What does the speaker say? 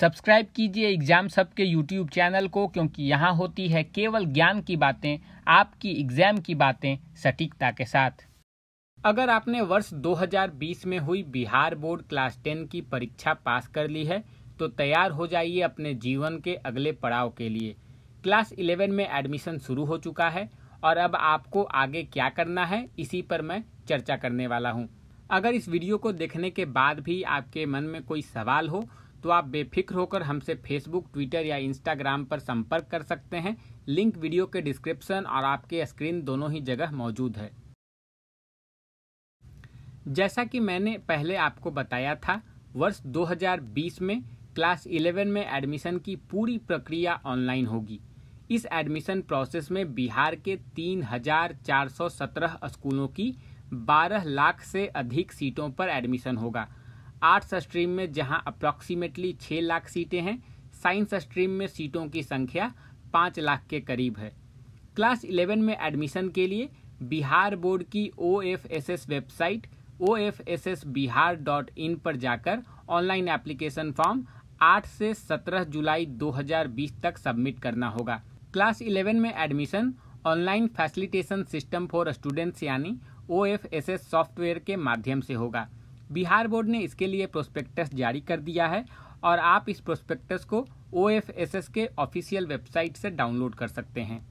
subscribe कीजिए exam सबके YouTube channel को क्योंकि यहाँ होती है केवल ज्ञान की बातें आपकी एग्जाम की बातें सटीकता के साथ अगर आपने वर्ष 2020 में हुई बिहार बोर्ड क्लास 10 की परीक्षा पास कर ली है तो तैयार हो जाइए अपने जीवन के अगले पड़ाव के लिए क्लास 11 में एडमिशन शुरू हो चुका है और अब आपको आगे क्या करना है इसी पर मैं चर्चा करने वाला हूँ अगर इस वीडियो को देखने के बाद भी आपके मन में कोई सवाल हो तो आप बेफिक्र होकर हमसे फेसबुक ट्विटर या इंस्टाग्राम पर संपर्क कर सकते हैं लिंक वीडियो के डिस्क्रिप्शन और आपके स्क्रीन दोनों ही जगह मौजूद है जैसा कि मैंने पहले आपको बताया था वर्ष 2020 में क्लास 11 में एडमिशन की पूरी प्रक्रिया ऑनलाइन होगी इस एडमिशन प्रोसेस में बिहार के 3,417 स्कूलों की 12 लाख से अधिक सीटों पर एडमिशन होगा आर्ट्स स्ट्रीम में जहां अप्रॉक्सीमेटली छः लाख सीटें हैं साइंस स्ट्रीम में सीटों की संख्या पाँच लाख के करीब है क्लास इलेवन में एडमिशन के लिए बिहार बोर्ड की ओ वेबसाइट ओ पर जाकर ऑनलाइन एप्लीकेशन फॉर्म 8 से 17 जुलाई 2020 तक सबमिट करना होगा क्लास 11 में admission online facilitation system for students यानी ओ सॉफ्टवेयर के माध्यम से होगा बिहार बोर्ड ने इसके लिए प्रोस्पेक्टस जारी कर दिया है और आप इस प्रोस्पेक्टस को ओ के ऑफिशियल वेबसाइट से डाउनलोड कर सकते हैं